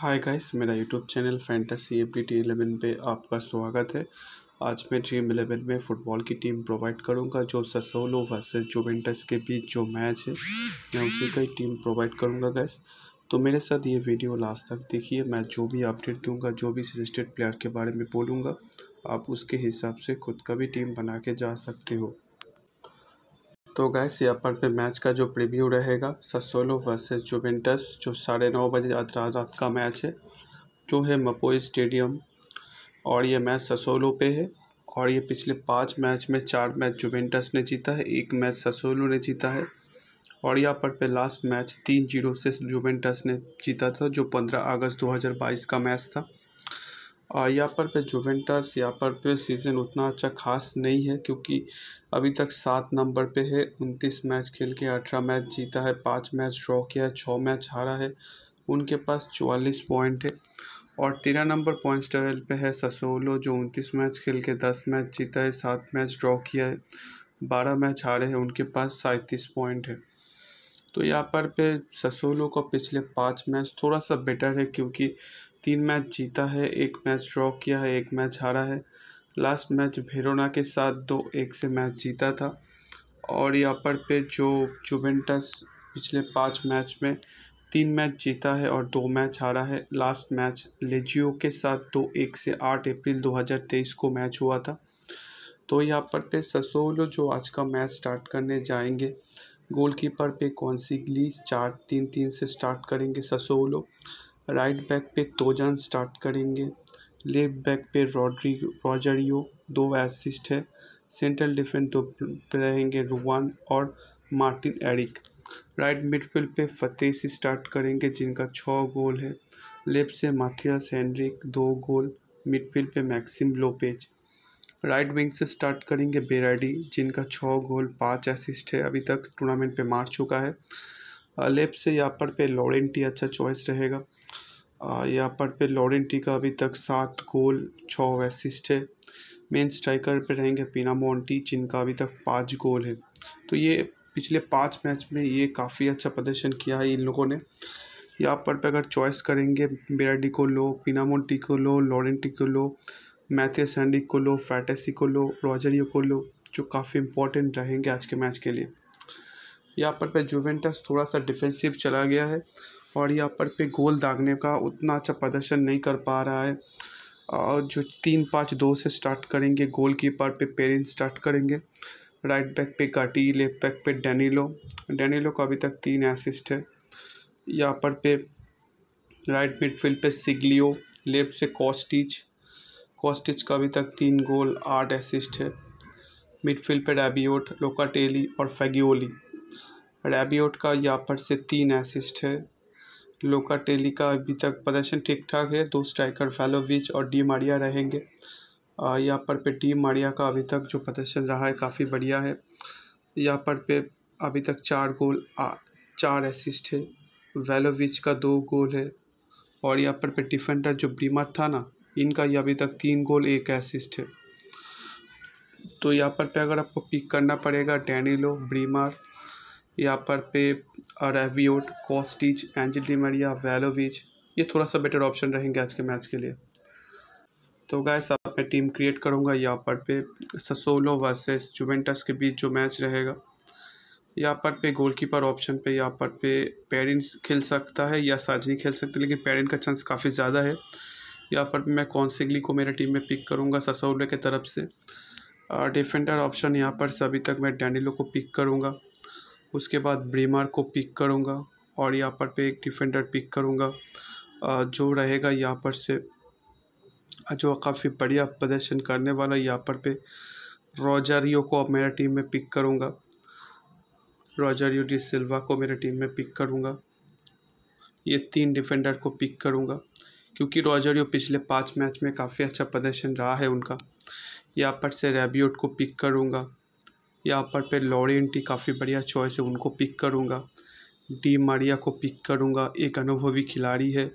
हाय guys मेरा YouTube channel fantasy A P T eleven पर आपका स्वागत है आज मैं ड्रीम इलेवन में फ़ुटबॉल की टीम प्रोवाइड करूंगा जो ससोलो वर्सेस जुवेंटस के बीच जो मैच है मैं उसी का ही टीम प्रोवाइड करूंगा गाइस तो मेरे साथ ये वीडियो लास्ट तक देखिए मैं जो भी अपडेट दूंगा जो भी सजेस्टेड प्लेयर के बारे में बोलूँगा आप उसके हिसाब से खुद का भी टीम बना के जा सकते हो तो गैस यहाँ पर पे मैच का जो प्रीव्यू रहेगा ससोलो वर्सेस जुबेंटस जो साढ़े नौ बजे रात का मैच है जो है मपोई स्टेडियम और ये मैच ससोलो पे है और ये पिछले पाँच मैच में चार मैच जुबेंटस ने जीता है एक मैच ससोलो ने जीता है और यहाँ पर पे लास्ट मैच तीन जीरो से जुबेंटस ने जीता था जो पंद्रह अगस्त दो का मैच था यहाँ पर पे जुवेंटस यहाँ पर पे सीज़न उतना अच्छा खास नहीं है क्योंकि अभी तक सात नंबर पे है उनतीस मैच खेल के अठारह मैच जीता है पाँच मैच ड्रॉ किया है छः मैच हारा है उनके पास चौवालीस पॉइंट है और तेरह नंबर पॉइंट्स टेबल पे है ससोलो जो उनतीस मैच खेल के दस मैच जीता है सात मैच ड्रॉ किया है बारह मैच हारे हैं उनके पास सैंतीस पॉइंट है तो यहाँ पर पे ससोलो का पिछले पाँच मैच थोड़ा सा बेटर है क्योंकि तीन मैच जीता है एक मैच ड्रॉ किया है एक मैच हारा है लास्ट मैच भेरोना के साथ दो एक से मैच जीता था और यहाँ पर पे जो जुबेंटस पिछले पाँच मैच में तीन मैच जीता है और दो मैच हारा है लास्ट मैच लेजियो के साथ दो एक से आठ अप्रैल 2023 को मैच हुआ था तो यहाँ पर पे ससोलो जो आज का मैच स्टार्ट करने जाएंगे गोलकीपर पे कौन सी ग्लीस चार तीन तीन से स्टार्ट करेंगे ससोलो राइट बैक पे तोजान स्टार्ट करेंगे लेफ्ट बैक पे रॉड्री रॉजरियो दो असिस्ट है सेंट्रल डिफेंस दो रहेंगे रुवान और मार्टिन एरिक राइट मिडफील्ड पे फतेह स्टार्ट करेंगे जिनका छः गोल है लेफ्ट से माथियास हैंड्रिक दो गोल मिडफील्ड पे मैक्सिम लोपेज राइट विंग से स्टार्ट करेंगे बेराडी जिनका छः गोल पाँच असिस्ट है अभी तक टूर्नामेंट पे मार चुका है लेफ्ट से यहाँ पर पे लॉरेंटी अच्छा चॉइस रहेगा यहाँ पर पे लॉरेंटी का अभी तक सात गोल छः असिस्ट है मेन स्ट्राइकर पे रहेंगे पीना मोन्टी जिनका अभी तक पाँच गोल है तो ये पिछले पाँच मैच में ये काफ़ी अच्छा प्रदर्शन किया है इन लोगों ने यहाँ पर पे अगर चॉइस करेंगे बेराडी को लो पीना मोन्टी को लो लॉरेंटी को लो मैथ्यू सैंडी को लो फैटेसी को लो रॉजरियो को लो जो काफ़ी इंपॉर्टेंट रहेंगे आज के मैच के लिए यहाँ पर पे जुवेंटस थोड़ा सा डिफेंसिव चला गया है और यहाँ पर पे गोल दागने का उतना अच्छा प्रदर्शन नहीं कर पा रहा है और जो तीन पाँच दो से स्टार्ट करेंगे गोल कीपर पे पेरिन स्टार्ट करेंगे राइट बैक पे काटी लेफ्ट बैक पे डैनीलो डैनीलो का अभी तक तीन असिस्ट है यहाँ पर पे राइट मिडफील्ड पे सिग्लियो लेफ्ट से कॉस्टिच कॉस्टिच का अभी तक तीन गोल आठ असिस्ट है मिडफील्ड पर रेबियोट लोकाटेली और फेगियोली रेबियोट का पर से तीन असिस्ट है लोकाटेली का अभी तक प्रदर्शन ठीक ठाक है दो स्ट्राइकर फैलोविच और डी मारिया रहेंगे यहाँ पर पे डी मारिया का अभी तक जो प्रदर्शन रहा है काफ़ी बढ़िया है यहाँ पर पे अभी तक चार गोल आ, चार असिस्ट है वेलोविच का दो गोल है और यहाँ पर पे डिफेंडर जो ब्रीमर था ना इनका ये अभी तक तीन गोल एक असिस्ट है तो यहाँ पर पे अगर आपको पिक करना पड़ेगा डैनिलो ब्रीमार यहाँ पर पे रेवियोट कॉस्टिच एंजल डिमरिया वेलोविच ये थोड़ा सा बेटर ऑप्शन रहेंगे आज के मैच के लिए तो गाय साहब मैं टीम क्रिएट करूँगा यहाँ पर पे ससोलो वर्सेस जुवेंटस के बीच जो मैच रहेगा यहाँ पर पे गोलकीपर ऑप्शन पे यहाँ पर पे पेरेंट्स खेल सकता है या साजनी खेल सकते हैं लेकिन पेरेंट का चांस काफ़ी ज़्यादा है यहाँ पर मैं कौन गली को मेरे टीम में पिक करूँगा ससौले के तरफ से डिफेंडर ऑप्शन यहाँ पर से अभी तक मैं डैनिलो को पिक करूँगा उसके बाद ब्रीमार को पिक करूँगा और यहाँ पर पे एक डिफेंडर पिक करूँगा जो रहेगा यहाँ पर से जो काफ़ी बढ़िया प्रदर्शन करने वाला यहाँ पर पे रोजारियो को अब मेरा टीम में पिक करूँगा रोजारियो डी सिल्वा को मेरे टीम में पिक करूँगा ये तीन डिफेंडर को पिक करूँगा क्योंकि रॉजरियो पिछले पाँच मैच में काफ़ी अच्छा प्रदर्शन रहा है उनका यहाँ पर से रेबियोट को पिक करूँगा यहाँ पर पे लॉरेंटी काफ़ी बढ़िया चॉइस है उनको पिक करूँगा डी मारिया को पिक करूँगा एक अनुभवी खिलाड़ी है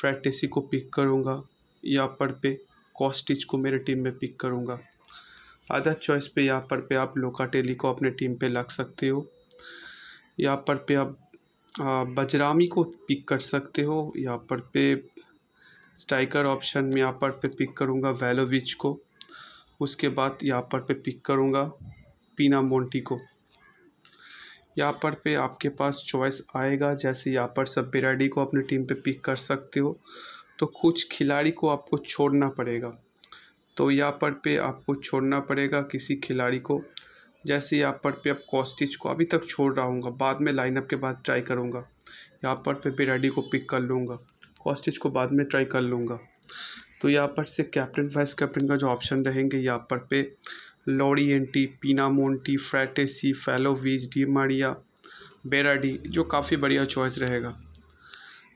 फ्रेटेसी को पिक करूँगा यहाँ पर पे कॉस्टिच को मेरे टीम में पिक करूँगा अदर चॉइस पे यहाँ पर पे आप लोकाटेली को अपने टीम पे लग सकते हो यहाँ पर पे आप बजरामी को पिक कर सकते हो यहाँ पर पे स्ट्राइकर ऑप्शन में यहाँ पर पे पिक करूँगा वेलोविच को उसके बाद यहाँ पर पे पिक करूँगा पीना मोंटी को यहाँ पर पे आपके पास चॉइस आएगा जैसे यहाँ पर सब बिराडी को अपनी टीम पे पिक कर सकते हो तो कुछ खिलाड़ी को आपको छोड़ना पड़ेगा तो यहाँ पर पे आपको छोड़ना पड़ेगा किसी खिलाड़ी को जैसे यहाँ पर पे अब कॉस्टिच को अभी तक छोड़ रहा हूँ बाद में लाइनअप के बाद ट्राई करूँगा यहाँ पर पे बिराडी को पिक कर लूँगा कॉस्टिच को बाद में ट्राई कर लूँगा तो यहाँ पर से कैप्टन वाइस कैप्टन का जो ऑप्शन रहेंगे यहाँ पर पे लॉरी एंटी पीनामोन्टी फ्रैटेसी फैलोवीज डी मारिया बेराडी जो काफ़ी बढ़िया चॉइस रहेगा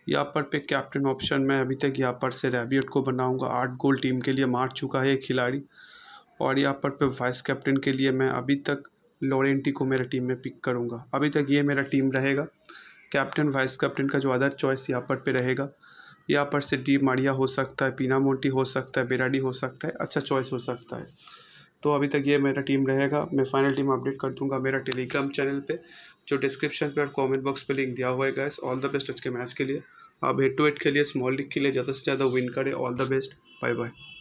यहाँ पर पे कैप्टन ऑप्शन में अभी तक यहाँ पर से रेबियट को बनाऊँगा आठ गोल टीम के लिए मार चुका है खिलाड़ी और यहाँ पर पे वाइस कैप्टन के लिए मैं अभी तक लॉरेंटी को मेरे टीम में पिक करूँगा अभी तक ये मेरा टीम रहेगा कैप्टन वाइस कैप्टन का जो अदर चॉइस यहाँ पर पे रहेगा यहाँ पर से डी माड़िया हो सकता है पीना मोटी हो सकता है बेराडी हो सकता है अच्छा चॉइस हो सकता है तो अभी तक ये मेरा टीम रहेगा मैं फाइनल टीम अपडेट कर दूंगा मेरा टेलीग्राम चैनल पे जो डिस्क्रिप्शन पे और कमेंट बॉक्स पे लिंक दिया हुआ है गाइस ऑल द बेस्ट आज के मैच के लिए आप हेड टू हेड खेलिए स्मॉल लीग के लिए ज़्यादा से ज़्यादा विन करें all the best bye bye